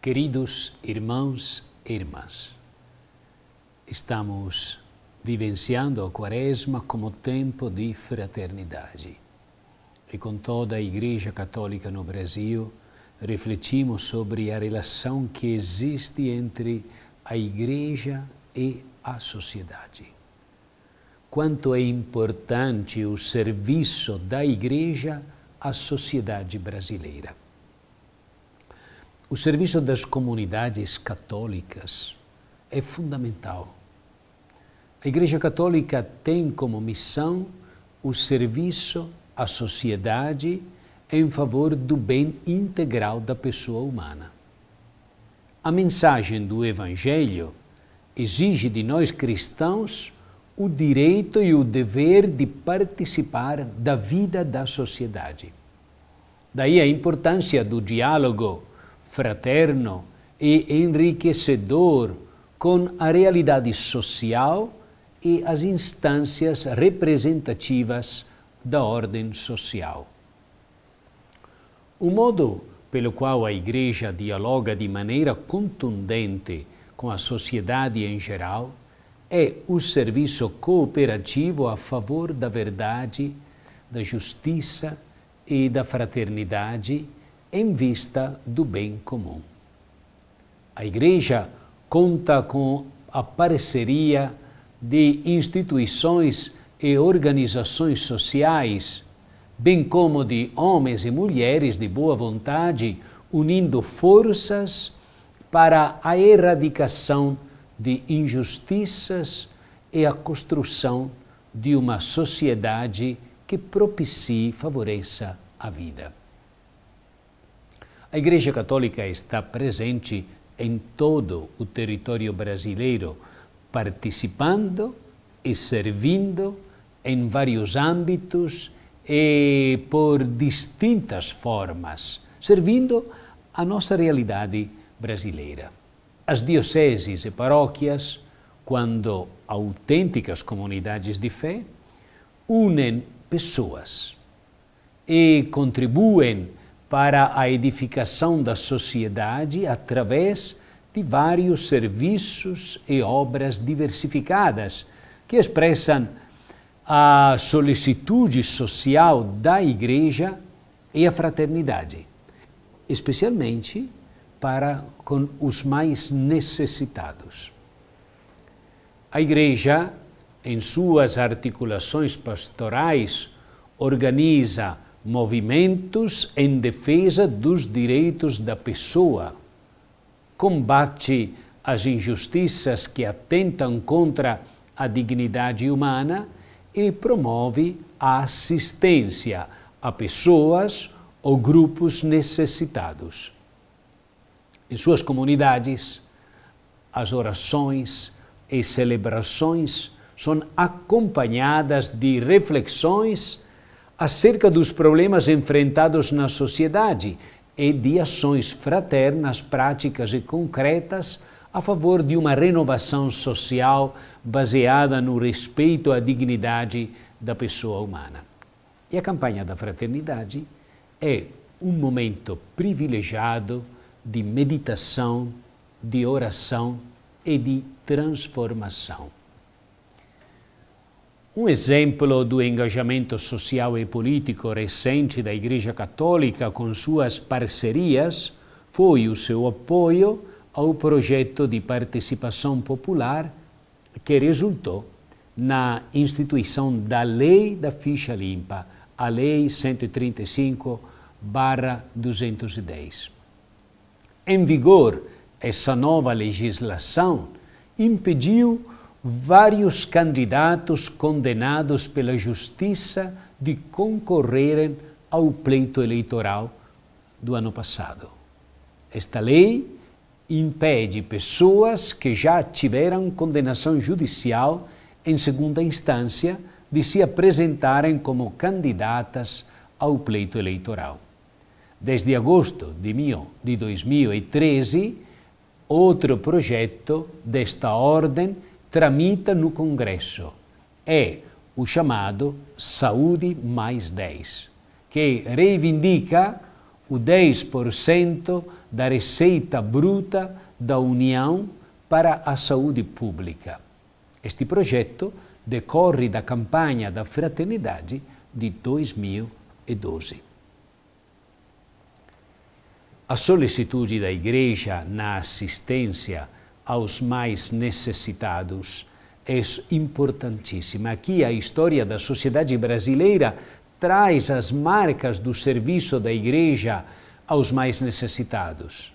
Queridos irmãos e irmãs, estamos vivenciando a Quaresma como tempo de fraternidade. E com toda a Igreja Católica no Brasil, refletimos sobre a relação que existe entre a Igreja e a sociedade. Quanto é importante o serviço da Igreja à sociedade brasileira. O serviço das comunidades católicas é fundamental. A Igreja Católica tem como missão o serviço à sociedade em favor do bem integral da pessoa humana. A mensagem do Evangelho exige de nós cristãos o direito e o dever de participar da vida da sociedade. Daí a importância do diálogo fraterno e enriquecedor com a realidade social e as instâncias representativas da ordem social. O modo pelo qual a Igreja dialoga de maneira contundente com a sociedade em geral é o serviço cooperativo a favor da verdade, da justiça e da fraternidade em vista do bem comum. A Igreja conta com a parceria de instituições e organizações sociais, bem como de homens e mulheres de boa vontade, unindo forças para a erradicação de injustiças e a construção de uma sociedade que propicie e favoreça a vida. A Igreja Católica está presente em todo o território brasileiro, participando e servindo em vários âmbitos e por distintas formas, servindo a nossa realidade brasileira. As dioceses e paróquias, quando autênticas comunidades de fé, unem pessoas e contribuem para a edificação da sociedade através de vários serviços e obras diversificadas que expressam a solicitude social da Igreja e a fraternidade, especialmente para com os mais necessitados. A Igreja, em suas articulações pastorais, organiza movimentos em defesa dos direitos da pessoa, combate as injustiças que atentam contra a dignidade humana e promove a assistência a pessoas ou grupos necessitados. Em suas comunidades, as orações e celebrações são acompanhadas de reflexões acerca dos problemas enfrentados na sociedade e de ações fraternas, práticas e concretas a favor de uma renovação social baseada no respeito à dignidade da pessoa humana. E a campanha da fraternidade é um momento privilegiado de meditação, de oração e de transformação. Um exemplo do engajamento social e político recente da Igreja Católica com suas parcerias foi o seu apoio ao projeto de participação popular que resultou na instituição da Lei da Ficha Limpa, a Lei 135-210. Em vigor, essa nova legislação impediu vários candidatos condenados pela Justiça de concorrerem ao pleito eleitoral do ano passado. Esta lei impede pessoas que já tiveram condenação judicial em segunda instância de se apresentarem como candidatas ao pleito eleitoral. Desde agosto de 2013, outro projeto desta ordem tramita no Congresso é o chamado Saúde mais 10, que reivindica o 10% da receita bruta da União para a saúde pública. Este projeto decorre da campanha da Fraternidade de 2012. A solicitude da Igreja na assistência aos mais necessitados. É importantíssima. Aqui a história da sociedade brasileira traz as marcas do serviço da Igreja aos mais necessitados.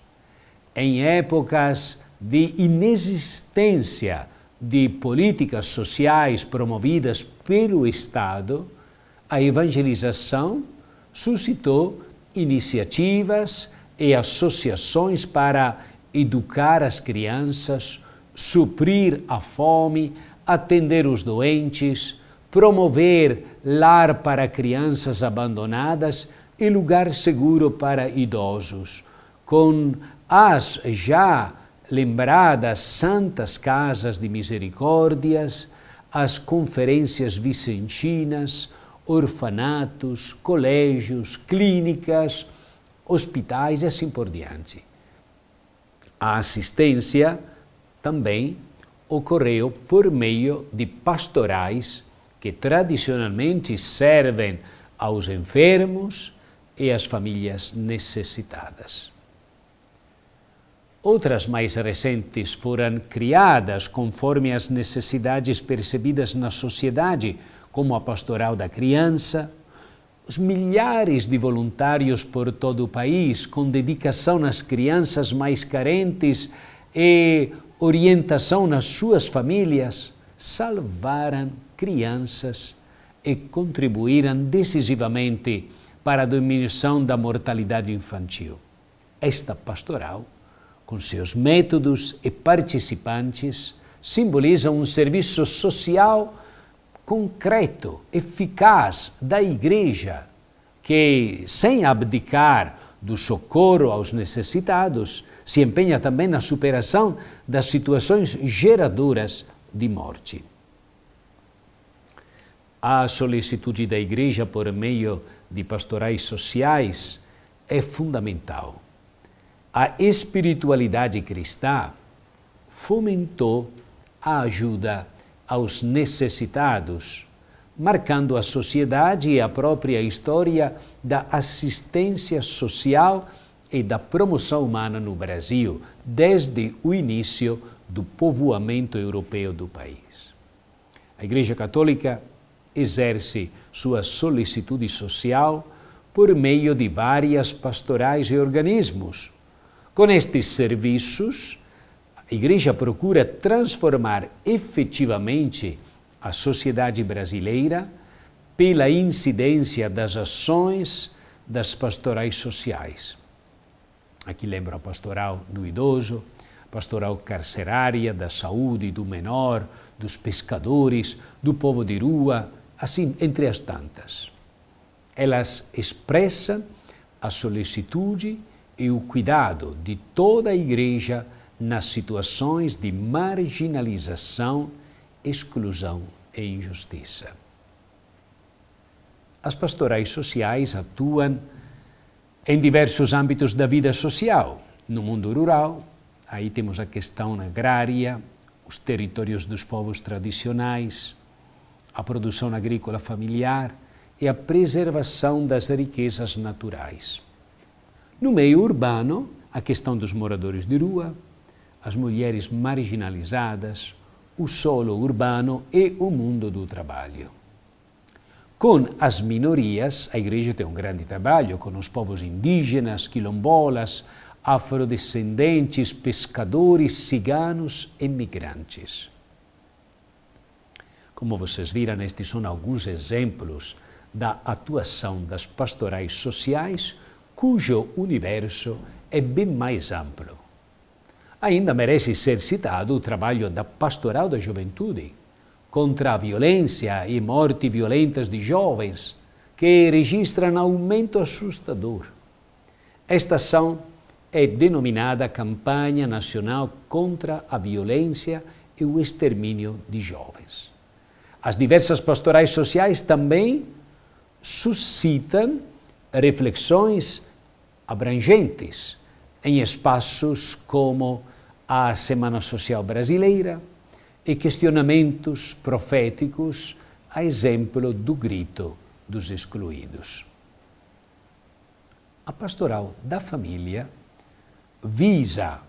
Em épocas de inexistência de políticas sociais promovidas pelo Estado, a evangelização suscitou iniciativas e associações para educar as crianças, suprir a fome, atender os doentes, promover lar para crianças abandonadas e lugar seguro para idosos, com as já lembradas santas casas de misericórdias, as conferências vicentinas, orfanatos, colégios, clínicas, hospitais e assim por diante. A assistência também ocorreu por meio de pastorais que tradicionalmente servem aos enfermos e às famílias necessitadas. Outras mais recentes foram criadas conforme as necessidades percebidas na sociedade, como a pastoral da criança, os milhares de voluntários por todo o país, com dedicação às crianças mais carentes e orientação nas suas famílias, salvaram crianças e contribuíram decisivamente para a diminuição da mortalidade infantil. Esta pastoral, com seus métodos e participantes, simboliza um serviço social concreto, eficaz da Igreja, que, sem abdicar do socorro aos necessitados, se empenha também na superação das situações geradoras de morte. A solicitude da Igreja por meio de pastorais sociais é fundamental. A espiritualidade cristã fomentou a ajuda aos necessitados, marcando a sociedade e a própria história da assistência social e da promoção humana no Brasil, desde o início do povoamento europeu do país. A Igreja Católica exerce sua solicitude social por meio de várias pastorais e organismos. Com estes serviços, a Igreja procura transformar efetivamente a sociedade brasileira pela incidência das ações das pastorais sociais. Aqui lembro a pastoral do idoso, pastoral carcerária, da saúde, do menor, dos pescadores, do povo de rua, assim, entre as tantas. Elas expressam a solicitude e o cuidado de toda a Igreja nas situações de marginalização, exclusão e injustiça. As pastorais sociais atuam em diversos âmbitos da vida social. No mundo rural, aí temos a questão agrária, os territórios dos povos tradicionais, a produção agrícola familiar e a preservação das riquezas naturais. No meio urbano, a questão dos moradores de rua, as mulheres marginalizadas, o solo urbano e o mundo do trabalho. Com as minorias, a Igreja tem um grande trabalho com os povos indígenas, quilombolas, afrodescendentes, pescadores, ciganos e migrantes. Como vocês viram, estes são alguns exemplos da atuação das pastorais sociais, cujo universo é bem mais amplo. Ainda merece ser citado o trabalho da Pastoral da Juventude contra a violência e morte violentas de jovens, que registra um aumento assustador. Esta ação é denominada Campanha Nacional contra a Violência e o Extermínio de Jovens. As diversas pastorais sociais também suscitam reflexões abrangentes em espaços como à Semana Social Brasileira e questionamentos proféticos a exemplo do grito dos excluídos. A pastoral da família visa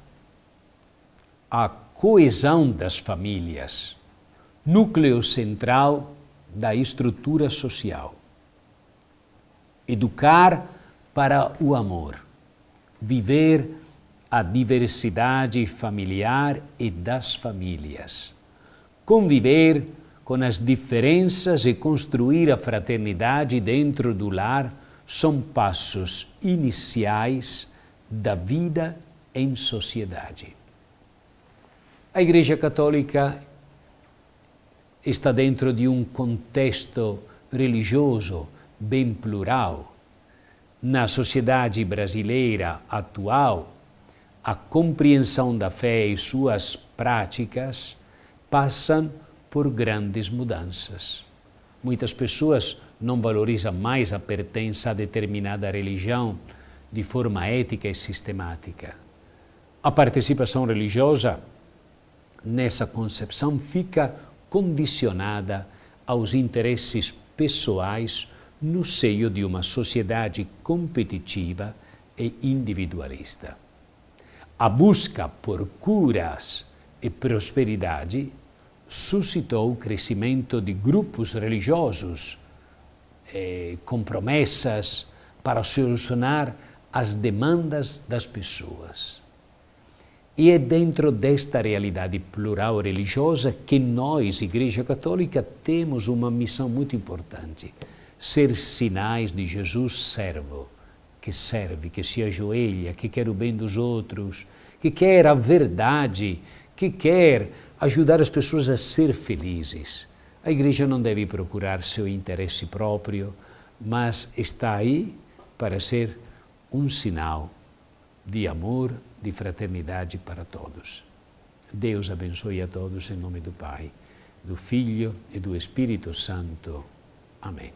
a coesão das famílias, núcleo central da estrutura social. Educar para o amor, viver a diversidade familiar e das famílias. Conviver com as diferenças e construir a fraternidade dentro do lar são passos iniciais da vida em sociedade. A Igreja Católica está dentro de um contexto religioso bem plural. Na sociedade brasileira atual, a compreensão da fé e suas práticas passam por grandes mudanças. Muitas pessoas não valorizam mais a pertença a determinada religião de forma ética e sistemática. A participação religiosa nessa concepção fica condicionada aos interesses pessoais no seio de uma sociedade competitiva e individualista. A busca por curas e prosperidade suscitou o crescimento de grupos religiosos eh, com promessas para solucionar as demandas das pessoas. E é dentro desta realidade plural religiosa que nós, Igreja Católica, temos uma missão muito importante: ser sinais de Jesus servo que serve, que se ajoelha, que quer o bem dos outros, que quer a verdade, que quer ajudar as pessoas a ser felizes. A igreja não deve procurar seu interesse próprio, mas está aí para ser um sinal de amor, de fraternidade para todos. Deus abençoe a todos em nome do Pai, do Filho e do Espírito Santo. Amém.